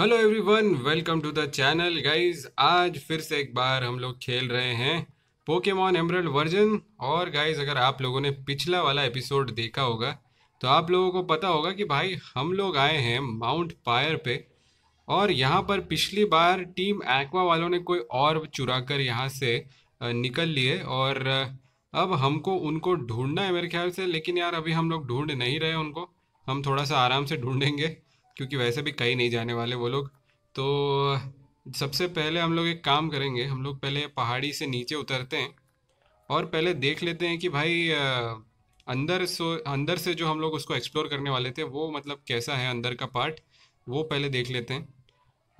hello everyone welcome to the channel guys आज फिर से एक बार हम लोग खेल रहे हैं पोकेमॉन एमरल वर्जन और गाइस अगर आप लोगों ने पिछला वाला एपिसोड देखा होगा तो आप लोगों को पता होगा कि भाई हम लोग आए हैं माउंट पायर पे और यहाँ पर पिछली बार टीम एक्वा वालों ने कोई और चुरा कर यहाँ से निकल लिए और अब हमको उनको ढूंढना है मेरे ख्याल से लेकिन यार अभी हम लोग ढूंढ नहीं रहे उनको हम थोड़ा सा आराम से ढूंढेंगे क्योंकि वैसे भी कहीं नहीं जाने वाले वो लोग तो सबसे पहले हम लोग एक काम करेंगे हम लोग पहले पहाड़ी से नीचे उतरते हैं और पहले देख लेते हैं कि भाई अंदर सो अंदर से जो हम लोग उसको एक्सप्लोर करने वाले थे वो मतलब कैसा है अंदर का पार्ट वो पहले देख लेते हैं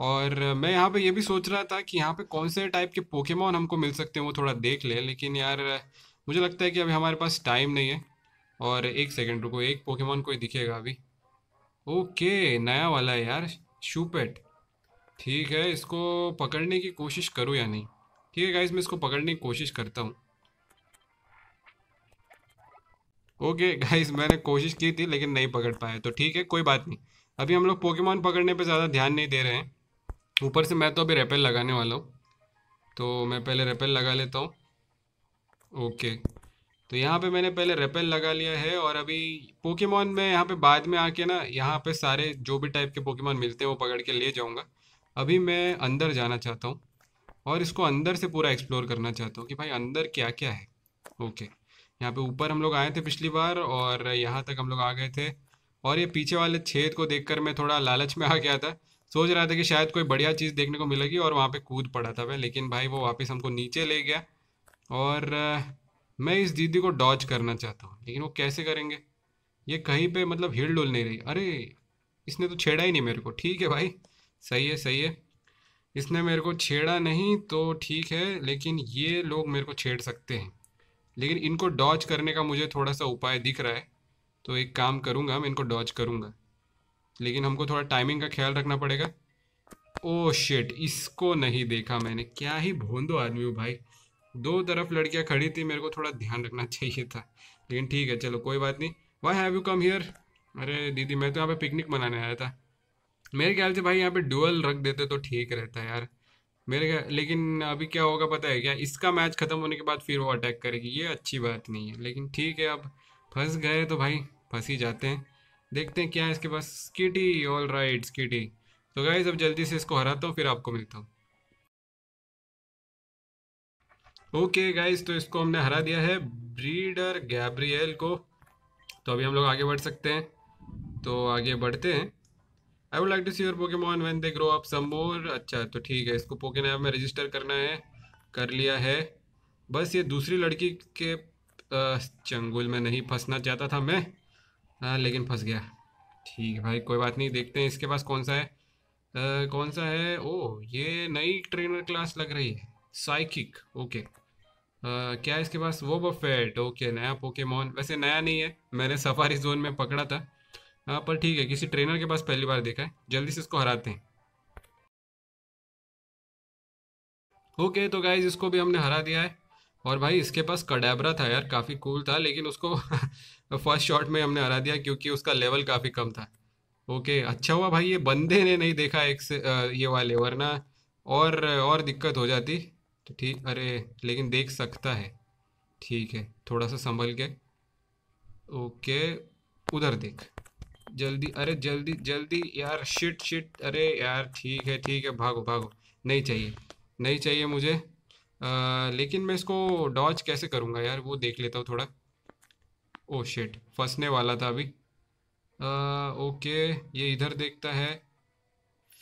और मैं यहाँ पे ये भी सोच रहा था कि यहाँ पे कौन से टाइप के पोकेमोन हमको मिल सकते हैं वो थोड़ा देख ले, लेकिन यार मुझे लगता है कि अभी हमारे पास टाइम नहीं है और एक सेकेंड रुको एक पोकेमोन कोई दिखेगा अभी ओके नया वाला है यार शूपेट ठीक है इसको पकड़ने की कोशिश करूँ या नहीं ठीक है गाइज मैं इसको पकड़ने की कोशिश करता हूँ ओके गाइज मैंने कोशिश की थी लेकिन नहीं पकड़ पाया तो ठीक है कोई बात नहीं अभी हम लोग पोकेमॉन पकड़ने पे ज़्यादा ध्यान नहीं दे रहे हैं ऊपर से मैं तो अभी रेपेल लगाने वाला हूँ तो मैं पहले रेपेल लगा लेता हूँ ओके तो यहाँ पे मैंने पहले रेपेल लगा लिया है और अभी पोकेमॉन में यहाँ पे बाद में आके ना यहाँ पे सारे जो भी टाइप के पोकेमॉन मिलते हैं वो पकड़ के ले जाऊँगा अभी मैं अंदर जाना चाहता हूँ और इसको अंदर से पूरा एक्सप्लोर करना चाहता हूँ कि भाई अंदर क्या क्या है ओके यहाँ पे ऊपर हम लोग आए थे पिछली बार और यहाँ तक हम लोग आ गए थे और ये पीछे वाले छेद को देख मैं थोड़ा लालच में आ गया था सोच रहा था कि शायद कोई बढ़िया चीज़ देखने को मिलेगी और वहाँ पर कूद पड़ा था मैं लेकिन भाई वो वापस हमको नीचे ले गया और मैं इस दीदी को डॉज करना चाहता हूँ लेकिन वो कैसे करेंगे ये कहीं पे मतलब हिल डुल नहीं रही अरे इसने तो छेड़ा ही नहीं मेरे को ठीक है भाई सही है सही है इसने मेरे को छेड़ा नहीं तो ठीक है लेकिन ये लोग मेरे को छेड़ सकते हैं लेकिन इनको डॉज करने का मुझे थोड़ा सा उपाय दिख रहा है तो एक काम करूँगा मैं इनको डॉज करूँगा लेकिन हमको थोड़ा टाइमिंग का ख्याल रखना पड़ेगा ओ oh शेट इसको नहीं देखा मैंने क्या ही भोंदो आदमी हो भाई दो तरफ लड़कियाँ खड़ी थी मेरे को थोड़ा ध्यान रखना चाहिए था लेकिन ठीक है चलो कोई बात नहीं why have you come here अरे दीदी मैं तो यहाँ पे पिकनिक मनाने आया था मेरे ख्याल से भाई यहाँ पे डुअल रख देते तो ठीक रहता है यार मेरे ख्याल लेकिन अभी क्या होगा पता है क्या इसका मैच ख़त्म होने के बाद फिर वो अटैक करेगी ये अच्छी बात नहीं है लेकिन ठीक है अब फंस गए तो भाई फंस ही जाते हैं देखते हैं क्या है इसके पास स्कीटी ऑल राइट स्कीटी तो गाइज अब जल्दी से इसको हराता हूँ फिर आपको मिलता हूँ ओके गाइस तो इसको हमने हरा दिया है ब्रीडर गैब्रियल को तो अभी हम लोग आगे बढ़ सकते हैं तो आगे बढ़ते हैं I would like to see your mon when they grow up समोर अच्छा तो ठीक है इसको पोके नैब में रजिस्टर करना है कर लिया है बस ये दूसरी लड़की के चंगुल में नहीं फंसना चाहता था मैं आ, लेकिन फंस गया ठीक है भाई कोई बात नहीं देखते हैं इसके पास कौन सा है आ, कौन सा है ओ ये नई ट्रेनर क्लास लग रही है साइकिक ओके क्या इसके पास वो बफेट ओके नया पोकेमोन वैसे नया नहीं है मैंने सफारी जोन में पकड़ा था हाँ पर ठीक है किसी ट्रेनर के पास पहली बार देखा है जल्दी से इसको हराते हैं ओके तो गाइज इसको भी हमने हरा दिया है और भाई इसके पास कडैबरा था यार काफ़ी कूल था लेकिन उसको फर्स्ट शॉट में हमने हरा दिया क्योंकि उसका लेवल काफ़ी कम था ओके अच्छा हुआ भाई ये बंदे ने नहीं देखा एक से, ये वाले वरना और और दिक्कत हो जाती तो ठीक अरे लेकिन देख सकता है ठीक है थोड़ा सा संभल के ओके उधर देख जल्दी अरे जल्दी जल्दी यार शिट शिट अरे यार ठीक है ठीक है भागो भागो नहीं चाहिए नहीं चाहिए मुझे आ, लेकिन मैं इसको डॉज कैसे करूँगा यार वो देख लेता हूँ थोड़ा ओ शिट फंसने वाला था अभी आ, ओके ये इधर देखता है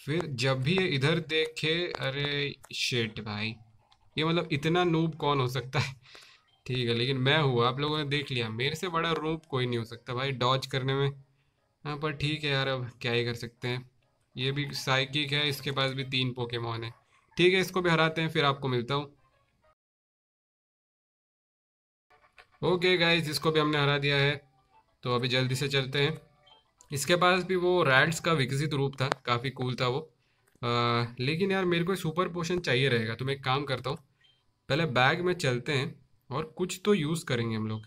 फिर जब भी ये इधर देखे अरे शिट भाई ये मतलब इतना नूब कौन हो सकता है ठीक है लेकिन मैं हूँ आप लोगों ने देख लिया मेरे से बड़ा रूप कोई नहीं हो सकता भाई डॉज करने में हाँ पर ठीक है यार अब क्या ही कर सकते हैं ये भी साइकिक है इसके पास भी तीन पोके मोहन है ठीक है इसको भी हराते हैं फिर आपको मिलता हूँ ओके गाइज इसको भी हमने हरा दिया है तो अभी जल्दी से चलते हैं इसके पास भी वो रैड्स का विकसित रूप था काफ़ी कूल था वो आ, लेकिन यार मेरे को सुपर पोशन चाहिए रहेगा तो मैं एक काम करता हूँ पहले बैग में चलते हैं और कुछ तो यूज़ करेंगे हम लोग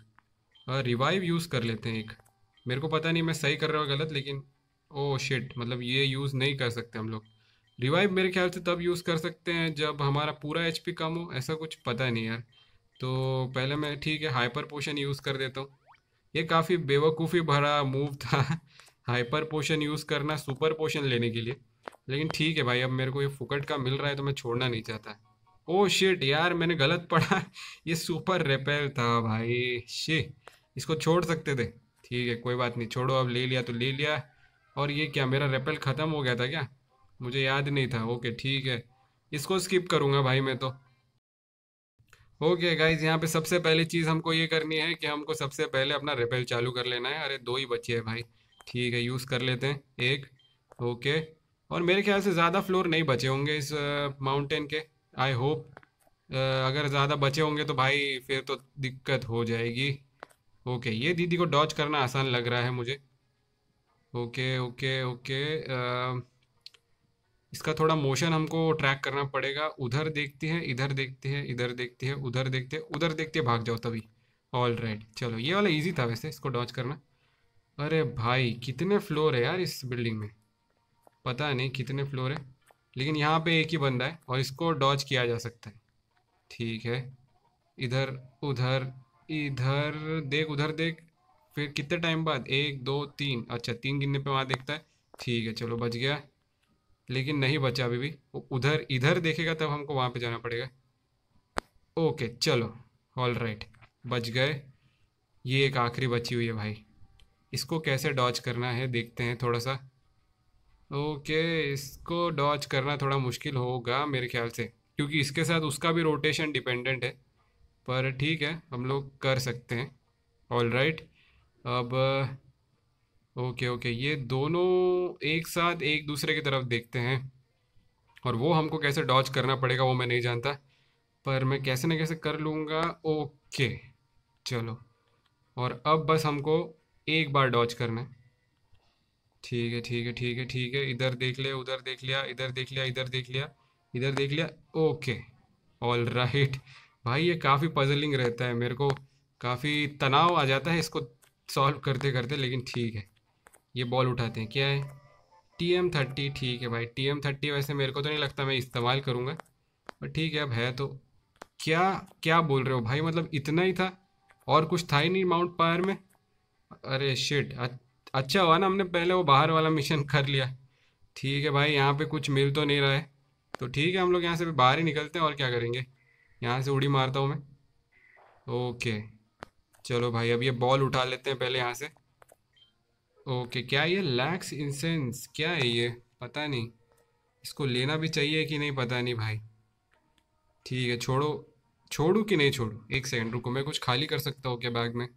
रिवाइव यूज़ कर लेते हैं एक मेरे को पता नहीं मैं सही कर रहा हूँ गलत लेकिन ओ शिट मतलब ये यूज़ नहीं कर सकते हम लोग रिवाइव मेरे ख्याल से तब यूज़ कर सकते हैं जब हमारा पूरा एच कम हो ऐसा कुछ पता नहीं यार तो पहले मैं ठीक है हाइपर पोशन यूज़ कर देता हूँ ये काफ़ी बेवकूफ़ी भरा मूव था हाइपर पोशन यूज़ करना सुपर पोशन लेने के लिए लेकिन ठीक है भाई अब मेरे को ये फुकट का मिल रहा है तो मैं छोड़ना नहीं चाहता ओ oh शिट यार मैंने गलत पढ़ा ये सुपर रेपेल था भाई शे इसको छोड़ सकते थे ठीक है कोई बात नहीं छोड़ो अब ले लिया तो ले लिया और ये क्या मेरा रेपेल ख़त्म हो गया था क्या मुझे याद नहीं था ओके ठीक है इसको स्किप करूँगा भाई मैं तो ओके गाइज यहाँ पे सबसे पहले चीज़ हमको ये करनी है कि हमको सबसे पहले अपना रेपेल चालू कर लेना है अरे दो ही बच्चे हैं भाई ठीक है यूज़ कर लेते हैं एक ओके और मेरे ख्याल से ज़्यादा फ्लोर नहीं बचे होंगे इस माउंटेन के आई होप अगर ज़्यादा बचे होंगे तो भाई फिर तो दिक्कत हो जाएगी ओके ये दीदी को डॉच करना आसान लग रहा है मुझे ओके ओके ओके आ, इसका थोड़ा मोशन हमको ट्रैक करना पड़ेगा उधर देखती है इधर देखती है इधर देखती है उधर देखते हैं उधर देखते हैं भाग जाओ तभी ऑल राइट चलो ये वाला इजी था वैसे इसको डॉच करना अरे भाई कितने फ्लोर है यार इस बिल्डिंग में पता नहीं कितने फ्लोर है लेकिन यहाँ पे एक ही बंदा है और इसको डॉच किया जा सकता है ठीक है इधर उधर इधर देख उधर देख फिर कितने टाइम बाद एक दो तीन अच्छा तीन गिनने पे वहाँ देखता है ठीक है चलो बच गया लेकिन नहीं बचा अभी भी उधर इधर देखेगा तब हमको वहाँ पे जाना पड़ेगा ओके चलो ऑल राइट बच गए ये एक आखिरी बची हुई है भाई इसको कैसे डॉच करना है देखते हैं थोड़ा सा ओके इसको डॉच करना थोड़ा मुश्किल होगा मेरे ख्याल से क्योंकि इसके साथ उसका भी रोटेशन डिपेंडेंट है पर ठीक है हम लोग कर सकते हैं ऑल राइट अब ओके ओके ये दोनों एक साथ एक दूसरे की तरफ देखते हैं और वो हमको कैसे डॉच करना पड़ेगा वो मैं नहीं जानता पर मैं कैसे ना कैसे कर लूँगा ओके चलो और अब बस हमको एक बार डॉच करना है ठीक है ठीक है ठीक है ठीक है इधर देख लिया उधर देख लिया इधर देख लिया इधर देख लिया इधर देख लिया ओके ऑल राइट भाई ये काफ़ी पजलिंग रहता है मेरे को काफ़ी तनाव आ जाता है इसको सॉल्व करते करते लेकिन ठीक है ये बॉल उठाते हैं क्या है टी एम थर्टी ठीक है भाई टी एम थर्टी वैसे मेरे को तो नहीं लगता मैं इस्तेमाल करूँगा पर ठीक है अब है तो क्या क्या बोल रहे हो भाई मतलब इतना ही था और कुछ था ही नहीं माउंट पायर में अरे शिट अच्छा हुआ ना हमने पहले वो बाहर वाला मिशन कर लिया ठीक है भाई यहाँ पे कुछ मिल तो नहीं रहा है तो ठीक है हम लोग यहाँ से बाहर ही निकलते हैं और क्या करेंगे यहाँ से उड़ी मारता हूँ मैं ओके चलो भाई अब ये बॉल उठा लेते हैं पहले यहाँ से ओके क्या ये लैक्स इंसेंस क्या है ये पता नहीं इसको लेना भी चाहिए कि नहीं पता नहीं भाई ठीक है छोड़ो छोड़ू कि नहीं छोड़ू एक सेकंड रुको मैं कुछ खाली कर सकता हूँ क्या बैग में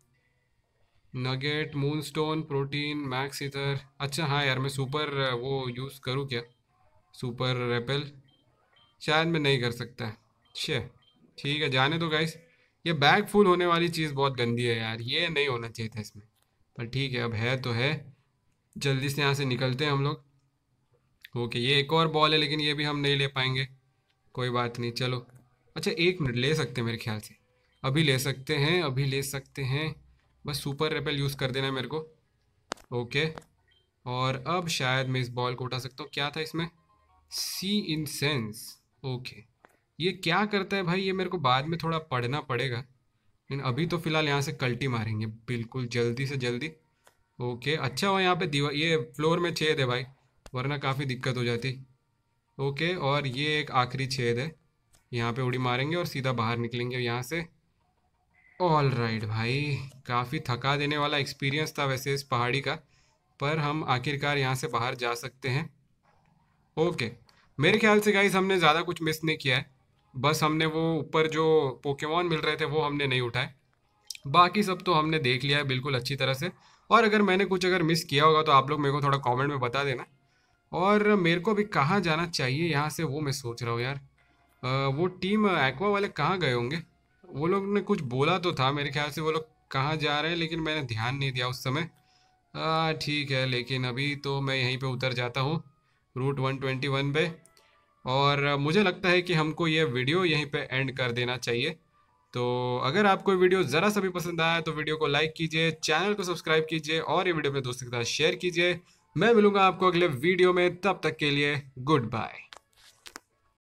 नगेट मूनस्टोन प्रोटीन मैक्स इधर अच्छा हाँ यार मैं सुपर वो यूज़ करूँ क्या सुपर रेपल शायद मैं नहीं कर सकता अच्छा ठीक है जाने दो गाइस ये बैग फुल होने वाली चीज़ बहुत गंदी है यार ये नहीं होना चाहिए था इसमें पर ठीक है अब है तो है जल्दी से यहाँ से निकलते हैं हम लोग ओके ये एक और बॉल है लेकिन ये भी हम नहीं ले पाएंगे कोई बात नहीं चलो अच्छा एक मिनट ले सकते हैं मेरे ख्याल से अभी ले सकते हैं अभी ले सकते हैं बस सुपर रेपेल यूज़ कर देना है मेरे को ओके और अब शायद मैं इस बॉल को उठा सकता हूँ क्या था इसमें सी इन सेंस ओके ये क्या करता है भाई ये मेरे को बाद में थोड़ा पढ़ना पड़ेगा लेकिन अभी तो फ़िलहाल यहाँ से कल्टी मारेंगे बिल्कुल जल्दी से जल्दी ओके अच्छा हुआ यहाँ पे दीवार ये फ्लोर में छेद है भाई वरना काफ़ी दिक्कत हो जाती ओके और ये एक आखिरी छेद है यहाँ पे उड़ी मारेंगे और सीधा बाहर निकलेंगे यहाँ से ऑल राइट right भाई काफ़ी थका देने वाला एक्सपीरियंस था वैसे इस पहाड़ी का पर हम आखिरकार यहाँ से बाहर जा सकते हैं ओके मेरे ख्याल से गाइस हमने ज़्यादा कुछ मिस नहीं किया है बस हमने वो ऊपर जो पोकेमॉन मिल रहे थे वो हमने नहीं उठाए बाकी सब तो हमने देख लिया है बिल्कुल अच्छी तरह से और अगर मैंने कुछ अगर मिस किया होगा तो आप लोग मेरे को थोड़ा कॉमेंट में बता देना और मेरे को अभी कहाँ जाना चाहिए यहाँ से वो मैं सोच रहा हूँ यार आ, वो टीम एक्वा वाले कहाँ गए होंगे वो लोग ने कुछ बोला तो था मेरे ख्याल से वो लोग कहाँ जा रहे हैं लेकिन मैंने ध्यान नहीं दिया उस समय ठीक है लेकिन अभी तो मैं यहीं पे उतर जाता हूँ रूट 121 पे और मुझे लगता है कि हमको ये वीडियो यहीं पे एंड कर देना चाहिए तो अगर आपको वीडियो ज़रा सा भी पसंद आया तो वीडियो को लाइक कीजिए चैनल को सब्सक्राइब कीजिए और ये वीडियो अपने दोस्तों के साथ शेयर कीजिए मैं मिलूंगा आपको अगले वीडियो में तब तक के लिए गुड बाय